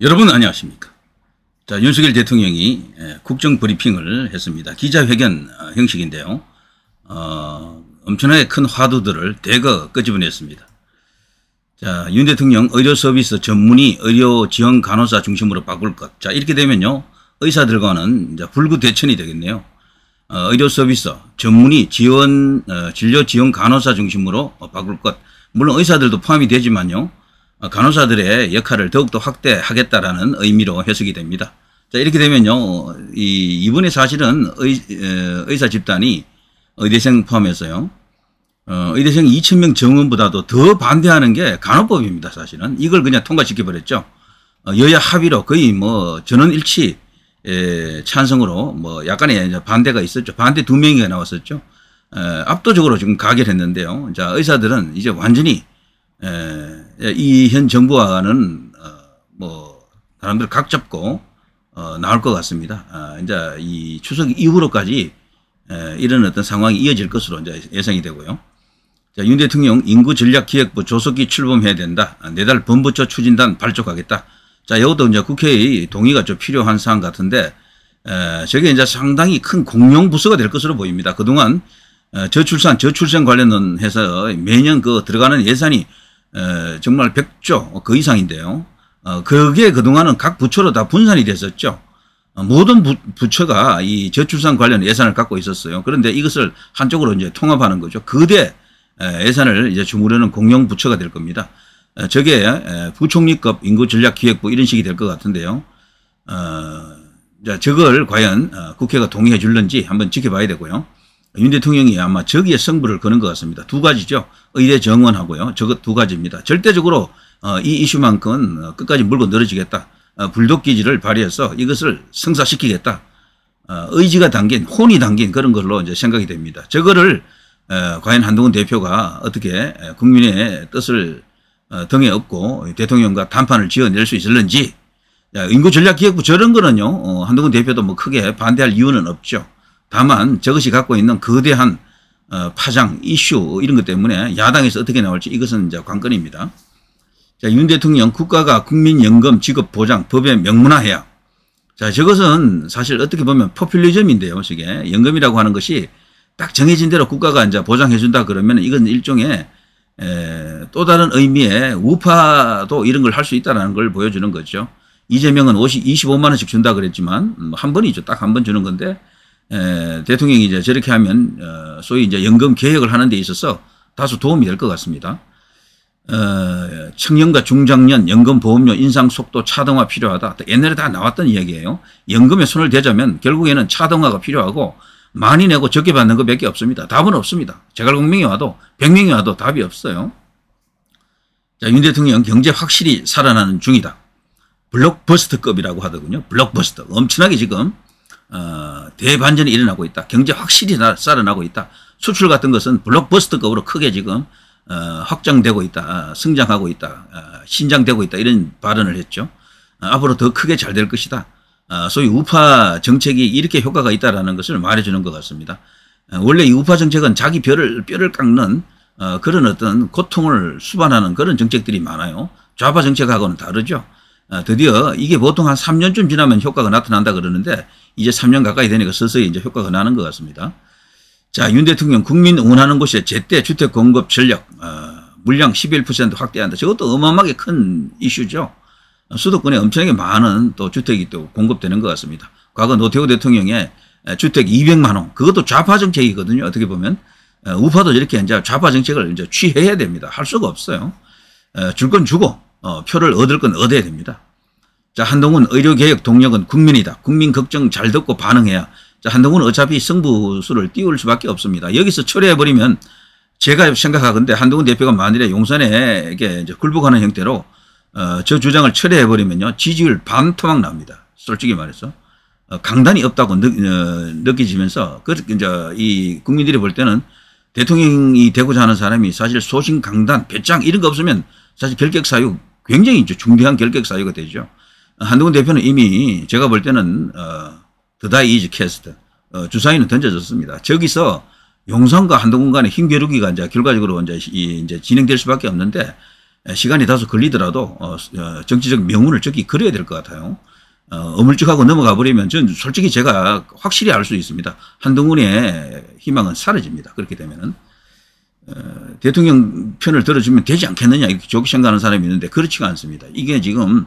여러분 안녕하십니까? 자, 윤석열 대통령이 예, 국정 브리핑을 했습니다. 기자회견 어, 형식인데요. 어, 엄청나게 큰 화두들을 대거 끄집어냈습니다. 자, 윤 대통령 의료 서비스 전문의 의료 지원 간호사 중심으로 바꿀 것. 자, 이렇게 되면요. 의사들과는 이제 불구 대천이 되겠네요. 어, 의료 서비스 전문의 지원 어, 진료 지원 간호사 중심으로 바꿀 것. 물론 의사들도 포함이 되지만요. 어, 간호사들의 역할을 더욱더 확대하겠다라는 의미로 해석이 됩니다. 자, 이렇게 되면요. 어, 이, 이분의 사실은 의, 의사 집단이 의대생 포함해서요. 어, 의대생 2,000명 정원보다도 더 반대하는 게 간호법입니다, 사실은. 이걸 그냥 통과시켜버렸죠. 어, 여야 합의로 거의 뭐 전원 일치 에, 찬성으로 뭐 약간의 이제 반대가 있었죠. 반대 두 명이 나왔었죠. 에, 압도적으로 지금 가결했는데요. 자, 의사들은 이제 완전히 에, 예, 이현 정부와는 어, 뭐 사람들 각 잡고 어, 나올 것 같습니다. 아, 이제 이 추석 이후로까지 에, 예, 이런 어떤 상황이 이어질 것으로 이제 예상이 되고요. 자, 윤 대통령 인구 전략 기획부 조속히 출범해야 된다. 내달 아, 네 본부처 추진단 발족하겠다. 자, 이것도 이제 국회의 동의가 좀 필요한 사항 같은데 에, 저게 이제 상당히 큰 공룡 부서가 될 것으로 보입니다. 그동안 저출산, 저출생 관련해서 매년 그 들어가는 예산이 정말 100조 어, 그 이상인데요. 어, 그게 그동안은 각 부처로 다 분산이 됐었죠. 어, 모든 부, 처가이 저출산 관련 예산을 갖고 있었어요. 그런데 이것을 한쪽으로 이제 통합하는 거죠. 그대 예산을 이제 주무려는 공용 부처가 될 겁니다. 어, 저게 부총리급 인구전략기획부 이런 식이 될 것 같은데요. 어, 자, 저걸 과연 어, 국회가 동의해 줄는지 한번 지켜봐야 되고요. 윤 대통령이 아마 저기에 승부를 거는 것 같습니다. 두 가지죠. 의대 정원하고요. 저것 두 가지입니다. 절대적으로 어, 이 이슈만큼 어, 끝까지 물고 늘어지겠다. 어, 불독기질을 발휘해서 이것을 성사시키겠다. 의지가 담긴 혼이 담긴 그런 걸로 이제 생각이 됩니다. 저거를 과연 한동훈 대표가 어떻게 국민의 뜻을 등에 업고 대통령과 단판을 지어낼 수 있을는지 인구 전략 기획부 저런 거는요 한동훈 대표도 뭐 크게 반대할 이유는 없죠. 다만 저것이 갖고 있는 거대한 어, 파장, 이슈 이런 것 때문에 야당에서 어떻게 나올지 이것은 이제 관건입니다. 자, 윤 대통령 국가가 국민연금 지급 보장 법에 명문화해야. 자, 저것은 사실 어떻게 보면 포퓰리즘인데요. 저게 연금이라고 하는 것이 딱 정해진 대로 국가가 이제 보장해준다 그러면 이건 일종의 에, 또 다른 의미의 우파도 이런 걸 할 수 있다는 걸 보여주는 거죠. 이재명은 55만 원씩 준다 그랬지만 음, 한 번이죠. 딱 한 번 주는 건데 에, 대통령이 이제 저렇게 하면 어, 소위 이제 연금 개혁을 하는 데 있어서 다소 도움이 될 것 같습니다. 어, 청년과 중장년 연금 보험료 인상 속도 차등화 필요하다. 옛날에 다 나왔던 이야기예요. 연금에 손을 대자면 결국에는 차등화가 필요하고 많이 내고 적게 받는 것밖에 없습니다. 답은 없습니다. 제갈공명이 와도 백명이 와도 답이 없어요. 자, 윤 대통령 경제 확실히 살아나는 중이다. 블록버스터급이라고 하더군요. 블록버스터. 엄청나게 지금 어, 대반전이 일어나고 있다. 경제 확실히 살아나고 있다. 수출 같은 것은 블록버스터급으로 크게 지금 어, 확장되고 있다. 어, 성장하고 있다. 어, 신장되고 있다. 이런 발언을 했죠. 어, 앞으로 더 크게 잘 될 것이다. 어, 소위 우파 정책이 이렇게 효과가 있다라는 것을 말해주는 것 같습니다. 어, 원래 이 우파 정책은 자기 뼈를, 뼈를 깎는 어, 그런 어떤 고통을 수반하는 그런 정책들이 많아요. 좌파 정책하고는 다르죠. 어, 드디어 이게 보통 한 3년쯤 지나면 효과가 나타난다 그러는데 이제 3년 가까이 되니까 서서히 이제 효과가 나는 것 같습니다. 자, 윤 대통령 국민 원하는 곳에 제때 주택 공급 전략 어, 물량 11% 확대한다. 저것도 어마어마하게 큰 이슈죠. 수도권에 엄청나게 많은 또 주택이 또 공급되는 것 같습니다. 과거 노태우 대통령의 주택 200만 원 그것도 좌파 정책이거든요. 어떻게 보면 어, 우파도 이렇게 이제 좌파 정책을 이제 취해야 됩니다. 할 수가 없어요. 어, 줄건 주고 어, 표를 얻을 건 얻어야 됩니다. 자 한동훈 의료개혁 동력은 국민이다. 국민 걱정 잘 듣고 반응해야. 자 한동훈 어차피 승부수를 띄울 수밖에 없습니다. 여기서 철회해버리면 제가 생각하건데 한동훈 대표가 만일에 용산에 이게 굴복하는 형태로 어, 저 주장을 철회해버리면요. 지지율 반 토막 납니다. 솔직히 말해서. 어, 강단이 없다고 느, 어, 느껴지면서 그, 이제 이 국민들이 볼 때는 대통령이 되고자 하는 사람이 사실 소신 강단, 배짱 이런 거 없으면 사실 결격 사유 굉장히 중대한 결격 사유가 되죠. 한동훈 대표는 이미 제가 볼 때는 어, 더다이 이즈 캐스트 어, 주사위는 던져졌습니다. 저기서 용산과 한동훈 간의 힘겨루기가 이제 결과적으로 이제, 이제 진행될 수밖에 없는데 시간이 다소 걸리더라도 어, 어 정치적 명운을 저기 그려야 될 것 같아요. 어, 어물쭉하고 넘어가 버리면 전 솔직히 제가 확실히 알 수 있습니다. 한동훈의 희망은 사라집니다. 그렇게 되면은 어, 대통령 편을 들어주면 되지 않겠느냐 이렇게 저기 생각하는 사람이 있는데 그렇지가 않습니다. 이게 지금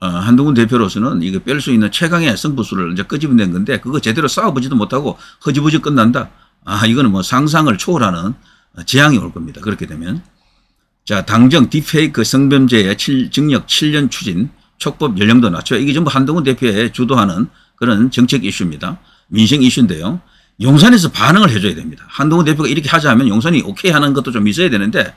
어, 한동훈 대표로서는 이거 뺄 수 있는 최강의 선부수를 이제 끄집어낸 건데 그거 제대로 싸워보지도 못하고 허지부지 끝난다. 아 이거는 뭐 상상을 초월하는 재앙이 올 겁니다. 그렇게 되면 자 당정 딥페이크 성범죄의 7, 징역 7년 추진 촉법 연령도 낮춰 이게 전부 한동훈 대표의 주도하는 그런 정책 이슈입니다. 민생 이슈인데요. 용산에서 반응을 해줘야 됩니다. 한동훈 대표가 이렇게 하자면 용산이 오케이 하는 것도 좀 있어야 되는데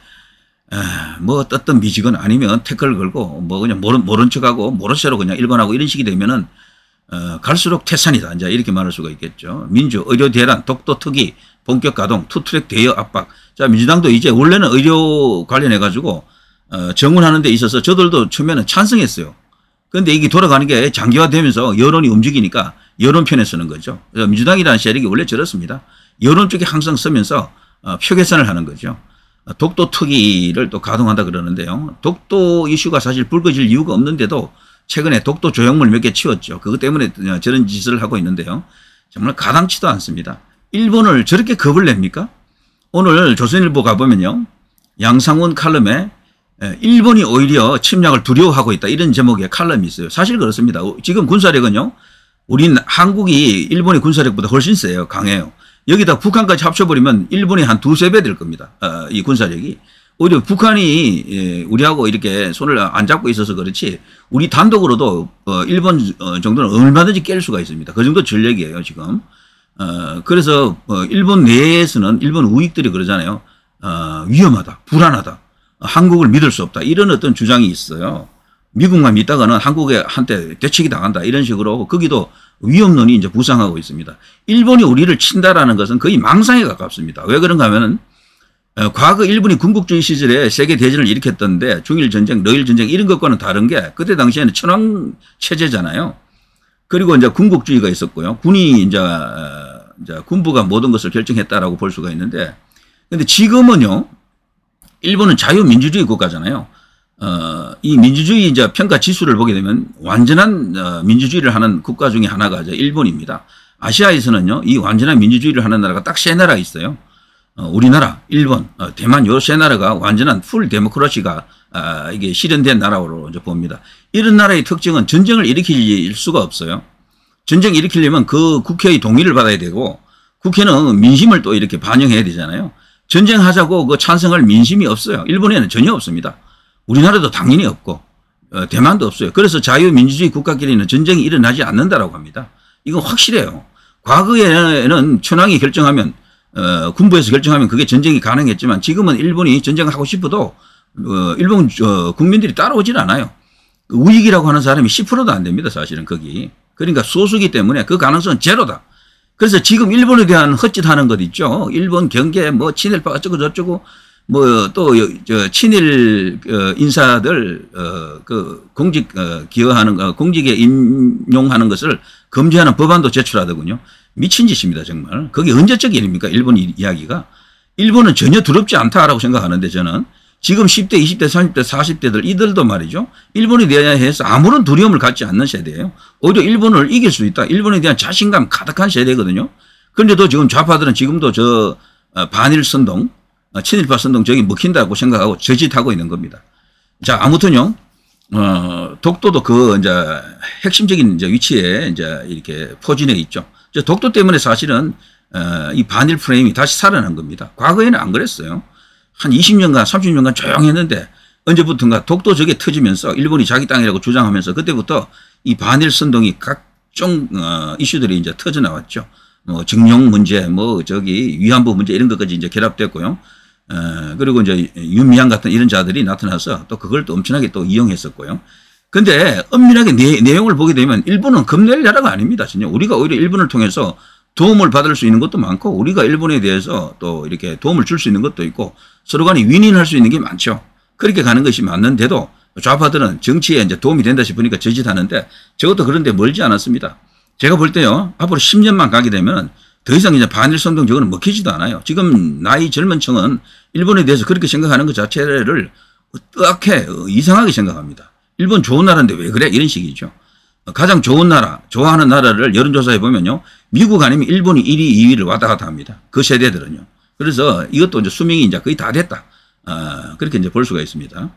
예, 뭐 어떤 미직은 아니면 태클 걸고 뭐 그냥 모른, 모른 척하고 모른 채로 그냥 일관하고 이런 식이 되면은 어, 갈수록 태산이다. 이제 이렇게 말할 수가 있겠죠. 민주, 의료 대란, 독도 특위, 본격 가동, 투트랙 대여 압박. 자, 민주당도 이제 원래는 의료 관련해가지고 어, 정원하는데 있어서 저들도 처음에는 찬성했어요. 그런데 이게 돌아가는 게 장기화되면서 여론이 움직이니까 여론 편에 서는 거죠. 민주당이라는 세력이 원래 저렇습니다. 여론 쪽에 항상 서면서 어, 표계산을 하는 거죠. 독도 특위를 또 가동한다 그러는데요. 독도 이슈가 사실 불거질 이유가 없는데도 최근에 독도 조형물 몇 개 치웠죠. 그것 때문에 저런 짓을 하고 있는데요. 정말 가당치도 않습니다. 일본을 저렇게 겁을 냅니까? 오늘 조선일보 가보면요. 양상훈 칼럼에 일본이 오히려 침략을 두려워하고 있다. 이런 제목의 칼럼이 있어요. 사실 그렇습니다. 지금 군사력은요. 우린 한국이 일본의 군사력보다 훨씬 세요. 강해요. 여기다 북한까지 합쳐버리면 일본이 한 두세 배 될 겁니다. 어, 이 군사력이. 오히려 북한이 예, 우리하고 이렇게 손을 안 잡고 있어서 그렇지 우리 단독으로도 어, 일본 어, 정도는 얼마든지 깰 수가 있습니다. 그 정도 전력이에요 지금. 어, 그래서 어, 일본 내에서는 일본 우익들이 그러잖아요. 어, 위험하다, 불안하다, 한국을 믿을 수 없다 이런 어떤 주장이 있어요. 미국만 믿다가는 한국에 한때 대책이 당한다 이런 식으로 거기도 위협론이 이제 부상하고 있습니다. 일본이 우리를 친다라는 것은 거의 망상에 가깝습니다. 왜 그런가 하면은 어, 과거 일본이 군국주의 시절에 세계 대전을 일으켰던데 중일 전쟁, 러일 전쟁 이런 것과는 다른 게 그때 당시에는 천황 체제잖아요. 그리고 이제 군국주의가 있었고요. 군이 이제, 어, 이제 군부가 모든 것을 결정했다라고 볼 수가 있는데 근데 지금은요. 일본은 자유민주주의 국가잖아요. 어, 이 민주주의 이제 평가 지수를 보게 되면 완전한 어, 민주주의를 하는 국가 중에 하나가 이제 일본입니다. 아시아에서는요, 이 완전한 민주주의를 하는 나라가 딱 세 나라 있어요. 어, 우리나라, 일본, 어, 대만 요 세 나라가 완전한 풀 데모크러시가 아, 이게 실현된 나라로 이제 봅니다. 이런 나라의 특징은 전쟁을 일으킬 수가 없어요. 전쟁 일으키려면 그 국회의 동의를 받아야 되고 국회는 민심을 또 이렇게 반영해야 되잖아요. 전쟁하자고 그 찬성할 민심이 없어요. 일본에는 전혀 없습니다. 우리나라도 당연히 없고 어, 대만도 없어요. 그래서 자유민주주의 국가끼리는 전쟁이 일어나지 않는다라고 합니다. 이건 확실해요. 과거에는 천황이 결정하면 어, 군부에서 결정하면 그게 전쟁이 가능했지만 지금은 일본이 전쟁하고 을 싶어도 어, 일본 어, 국민들이 따라오질 않아요. 그 우익이라고 하는 사람이 10%도 안 됩니다. 사실은 거기. 그러니까 소수기 때문에 그 가능성은 제로다. 그래서 지금 일본에 대한 헛짓하는 것 있죠. 일본 경계 뭐 친일파 어쩌고 저쩌고 뭐또 친일 어, 인사들 어, 그 공직 어, 기여하는 거 공직에 임용하는 것을 금지하는 법안도 제출하더군요. 미친 짓입니다 정말. 그게 언제적 일입니까? 일본 이야기가. 일본은 전혀 두렵지 않다라고 생각하는데 저는 지금 10대, 20대, 30대, 40대들 이들도 말이죠. 일본에 대해서 아무런 두려움을 갖지 않는 세대예요. 오히려 일본을 이길 수 있다. 일본에 대한 자신감 가득한 세대거든요. 그런데도 지금 좌파들은 지금도 저 반일 선동 어, 친일파 선동 적기 먹힌다고 생각하고 저짓하고 있는 겁니다. 자, 아무튼요. 어, 독도도 그 이제 핵심적인 이제 위치에 이제 이렇게 포진해 있죠. 저 독도 때문에 사실은 어, 이 반일 프레임이 다시 살아난 겁니다. 과거에는 안 그랬어요. 한 20년간 30년간 조용했는데 언제부턴가 독도 저게 터지면서 일본이 자기 땅이라고 주장하면서 그때부터 이 반일 선동이 각종 어, 이슈들이 이제 터져 나왔죠. 뭐 정령 문제, 뭐 저기 위안부 문제 이런 것까지 이제 결합됐고요. 그리고 이제 윤미향 같은 이런 자들이 나타나서 또 그걸 또 엄청나게 또 이용했었고요. 근데 엄밀하게 내, 용을 보게 되면 일본은 겁낼 나라가 아닙니다. 진짜 우리가 오히려 일본을 통해서 도움을 받을 수 있는 것도 많고 우리가 일본에 대해서 또 이렇게 도움을 줄 수 있는 것도 있고 서로 간에 윈윈할 수 있는 게 많죠. 그렇게 가는 것이 맞는데도 좌파들은 정치에 이제 도움이 된다 싶으니까 저짓하는데 저것도 그런데 멀지 않았습니다. 제가 볼 때요. 앞으로 10년만 가게 되면 더 이상 이제 반일선동 저거는 먹히지도 않아요. 지금 나이 젊은 층은 일본에 대해서 그렇게 생각하는 것 자체를 뜨악해 어, 이상하게 생각합니다. 일본 좋은 나라인데 왜 그래? 이런 식이죠. 가장 좋은 나라, 좋아하는 나라를 여론조사해 보면요. 미국 아니면 일본이 1위, 2위를 왔다 갔다 합니다. 그 세대들은요. 그래서 이것도 이제 수명이 이제 거의 다 됐다. 아, 그렇게 이제 볼 수가 있습니다.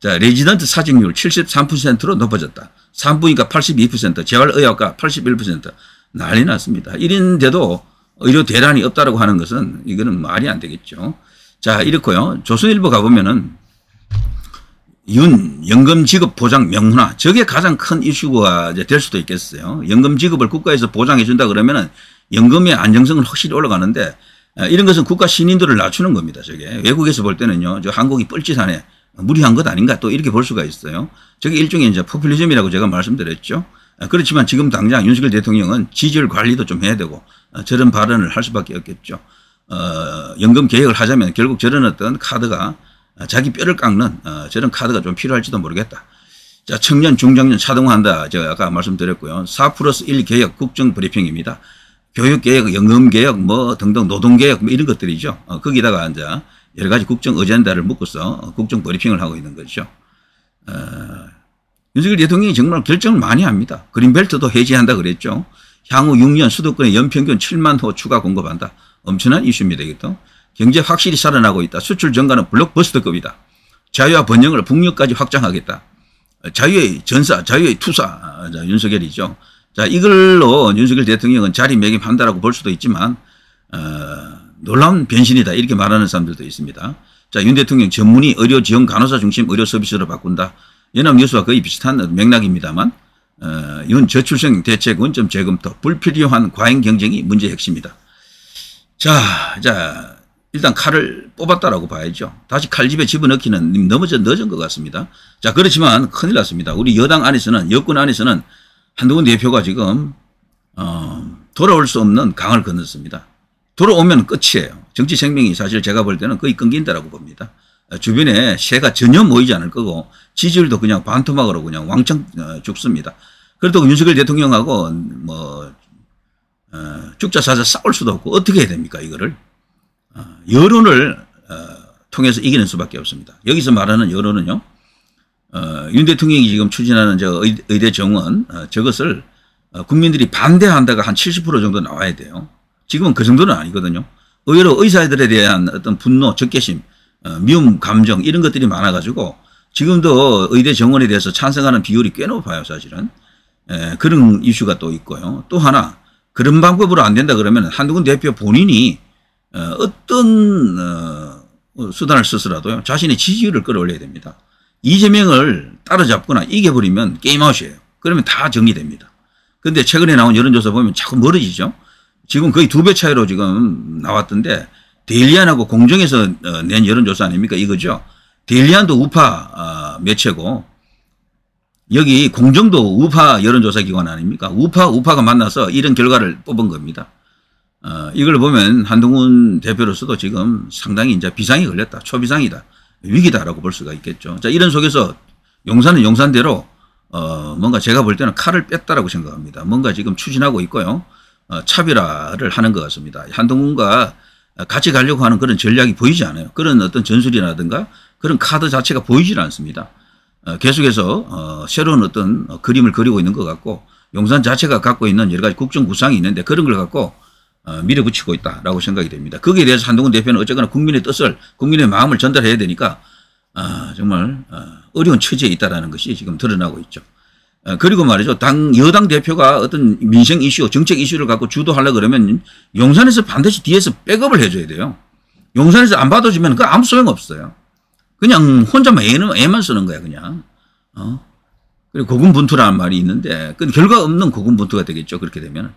자, 레지던트 사직률 73%로 높아졌다. 산부인과 82%, 재활의학과 81%, 난리 났습니다. 1인데도 의료 대란이 없다라고 하는 것은 이거는 말이 안 되겠죠. 자, 이렇고요. 조선일보 가보면은 윤, 연금 지급 보장 명문화. 저게 가장 큰 이슈가 이제 될 수도 있겠어요. 연금 지급을 국가에서 보장해준다 그러면은 연금의 안정성은 확실히 올라가는데 아, 이런 것은 국가 신인들을 낮추는 겁니다. 저게. 외국에서 볼 때는요. 저 한국이 뻘짓하네. 무리한 것 아닌가 또 이렇게 볼 수가 있어요. 저게 일종의 이제 포퓰리즘이라고 제가 말씀드렸죠. 어, 그렇지만 지금 당장 윤석열 대통령은 지지율 관리도 좀 해야 되고 어, 저런 발언을 할 수밖에 없겠죠. 어, 연금 개혁을 하자면 결국 저런 어떤 카드가 어, 자기 뼈를 깎는 어, 저런 카드가 좀 필요할지도 모르겠다. 자, 청년, 중장년 차등화한다. 제가 아까 말씀드렸고요. 4 플러스 1 개혁 국정 브리핑입니다. 교육개혁, 연금개혁, 뭐 등등 노동개혁 뭐 이런 것들이죠. 어, 거기다가 이제 여러 가지 국정 어젠다를 묶어서 국정 브리핑을 하고 있는 거죠. 어, 윤석열 대통령이 정말 결정을 많이 합니다. 그린벨트도 해제한다 그랬죠. 향후 6년 수도권에 연평균 7만 호 추가 공급한다. 엄청난 이슈입니다. 이것도. 경제 확실히 살아나고 있다. 수출 증가는 블록버스터급이다. 자유와 번영을 북녘까지 확장하겠다. 자유의 전사, 자유의 투사, 자, 윤석열이죠. 자, 이걸로 윤석열 대통령은 자리매김한다라고 볼 수도 있지만, 어, 놀라운 변신이다. 이렇게 말하는 사람들도 있습니다. 자, 윤 대통령 전문의 의료 지원 간호사 중심 의료 서비스로 바꾼다. 연합뉴스와 거의 비슷한 맥락입니다만 어, 윤 저출생 대책 원점 재검토 불필요한 과잉 경쟁이 문제의 핵심이다. 자, 자 일단 칼을 뽑았다라고 봐야죠. 다시 칼집에 집어넣기는 넘어 늦은 것 같습니다. 자 그렇지만 큰일 났습니다. 우리 여당 안에서는 여권 안에서는 한동훈 대표가 지금 어, 돌아올 수 없는 강을 건넜습니다. 돌아오면 끝이에요. 정치 생명이 사실 제가 볼 때는 거의 끊긴다라고 봅니다. 주변에 새가 전혀 모이지 않을 거고 지지율도 그냥 반토막으로 그냥 왕창 어, 죽습니다. 그래도 윤석열 대통령하고 뭐 어, 죽자 사자 싸울 수도 없고 어떻게 해야 됩니까 이거를 어, 여론을 통해서 이기는 수밖에 없습니다. 여기서 말하는 여론은요 윤 대통령이 지금 추진하는 저 의대 정원 저것을 국민들이 반대한다가 한 70% 정도 나와야 돼요. 지금은 그 정도는 아니거든요. 의외로 의사들에 대한 어떤 분노, 적개심 어, 미움, 감정 이런 것들이 많아가지고 지금도 의대 정원에 대해서 찬성하는 비율이 꽤 높아요 사실은. 에, 예, 그런 이슈가 또 있고요. 또 하나 그런 방법으로 안 된다 그러면 한두군 대표 본인이 어, 떤 어, 수단을 쓰더라도요 자신의 지지율을 끌어올려야 됩니다. 이재명을 따라잡거나 이겨버리면 게임아웃이에요. 그러면 다 정리됩니다. 근데 최근에 나온 여론조사 보면 자꾸 멀어지죠. 지금 거의 두 배 차이로 지금 나왔던데 데일리안하고 공정에서 어, 낸 여론조사 아닙니까? 이거죠. 데일리안도 우파 어, 매체고 여기 공정도 우파 여론조사 기관 아닙니까? 우파 우파가 만나서 이런 결과를 뽑은 겁니다. 어, 이걸 보면 한동훈 대표로서도 지금 상당히 이제 비상이 걸렸다. 초비상이다. 위기다라고 볼 수가 있겠죠. 자, 이런 속에서 용산은 용산대로 어, 뭔가 제가 볼 때는 칼을 뺐다라고 생각합니다. 뭔가 지금 추진하고 있고요. 어, 차비라를 하는 것 같습니다. 한동훈과 어, 같이 가려고 하는 그런 전략이 보이지 않아요. 그런 어떤 전술이라든가 그런 카드 자체가 보이질 않습니다. 어, 계속해서 어, 새로운 어떤 그림을 그리고 있는 것 같고 용산 자체가 갖고 있는 여러 가지 국정 구상이 있는데 그런 걸 갖고 밀어붙이고 있다라고 생각이 됩니다. 거기에 대해서 한동훈 대표는 어쨌거나 국민의 뜻을 국민의 마음을 전달해야 되니까 아, 정말 어려운 처지에 있다라 것이 지금 드러나고 있죠. 어, 그리고 말이죠. 당, 여당 대표가 어떤 민생 이슈, 정책 이슈를 갖고 주도하려 고 그러면 용산에서 반드시 뒤에서 백업을 해줘야 돼요. 용산에서 안 받아주면 그 아무 소용 없어요. 그냥 혼자만 애는, 애만 쓰는 거야, 그냥. 어? 그리고 고군분투라는 말이 있는데, 그 결과 없는 고군분투가 되겠죠. 그렇게 되면.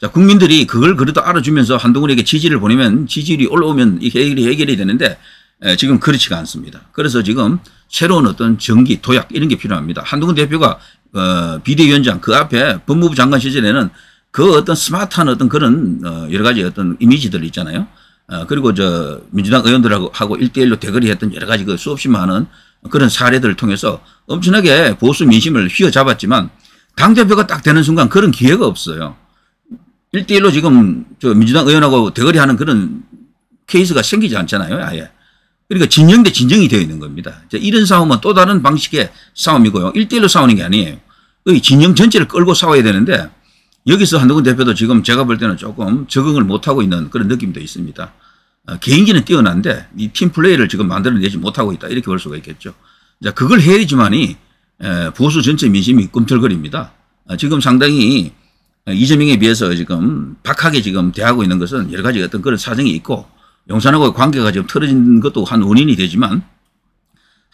자, 국민들이 그걸 그래도 알아주면서 한동훈에게 지지를 보내면 지지율이 올라오면 이 해결이 해결이 되는데, 에, 지금 그렇지가 않습니다. 그래서 지금 새로운 어떤 전기, 도약 이런 게 필요합니다. 한동훈 대표가 어, 비대위원장 그 앞에 법무부 장관 시절에는 그 어떤 스마트한 어떤 그런 어, 여러 가지 어떤 이미지들 있잖아요. 어, 그리고 저 민주당 의원들하고 하고 일대일로 대거리 했던 여러 가지 그 수없이 많은 그런 사례들을 통해서 엄청나게 보수 민심을 휘어잡았지만 당대표가 딱 되는 순간 그런 기회가 없어요. 일대일로 지금 저 민주당 의원하고 대거리 하는 그런 케이스가 생기지 않잖아요. 아예. 그러니까 진영 대 진영이 되어 있는 겁니다. 이런 싸움은 또 다른 방식의 싸움이고요. 일대일로 싸우는 게 아니에요. 진영 전체를 끌고 싸워야 되는데 여기서 한동훈 대표도 지금 제가 볼 때는 조금 적응을 못하고 있는 그런 느낌도 있습니다. 어, 개인기는 뛰어난데 이 팀플레이를 지금 만들어내지 못하고 있다 이렇게 볼 수가 있겠죠. 자 그걸 해야지만이 보수 전체 민심이 꿈틀거립니다. 어, 지금 상당히 어, 이재명에 비해서 지금 박하게 지금 대하고 있는 것은 여러 가지 어떤 그런 사정이 있고 용산하고의 관계가 지금 틀어진 것도 한 원인이 되지만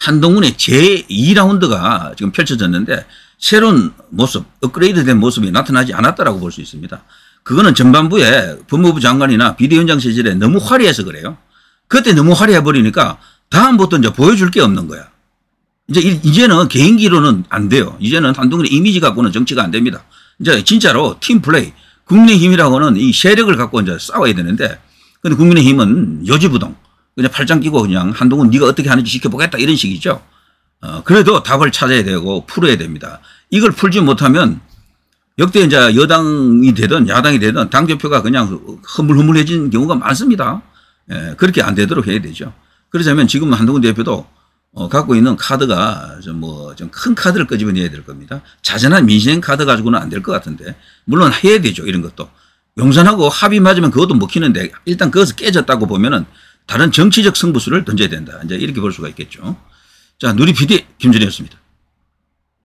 한동훈의 제2라운드가 지금 펼쳐졌는데 새로운 모습, 업그레이드된 모습이 나타나지 않았다라고 볼 수 있습니다. 그거는 전반부에 법무부 장관이나 비대위원장 체질에 너무 화려해서 그래요. 그때 너무 화려해버리니까 다음부터 이제 보여줄 게 없는 거야. 이제 이제는 개인기로는 안 돼요. 이제는 한동훈의 이미지 갖고는 정치가 안 됩니다. 이제 진짜로 팀 플레이, 국민의힘이라고는 이 세력을 갖고 이제 싸워야 되는데, 근데 국민의힘은 요지부동. 그냥 팔짱 끼고 그냥 한동훈 네가 어떻게 하는지 지켜보겠다 이런 식이죠. 어, 그래도 답을 찾아야 되고 풀어야 됩니다. 이걸 풀지 못하면 역대 이제 여당이 되든 야당이 되든 당대표가 그냥 흐물흐물해진 경우가 많습니다. 예, 그렇게 안 되도록 해야 되죠. 그러자면 지금 한동훈 대표도 어, 갖고 있는 카드가 좀 뭐 좀 큰 카드를 끄집어내야 될 겁니다. 자전한 민생 카드 가지고는 안 될 것 같은데 물론 해야 되죠 이런 것도 용산하고 합의 맞으면 그것도 먹히는데 일단 그것을 깨졌다고 보면은 다른 정치적 승부수를 던져야 된다. 이제 이렇게 볼 수가 있겠죠. 자, 누리 PD 김준희였습니다.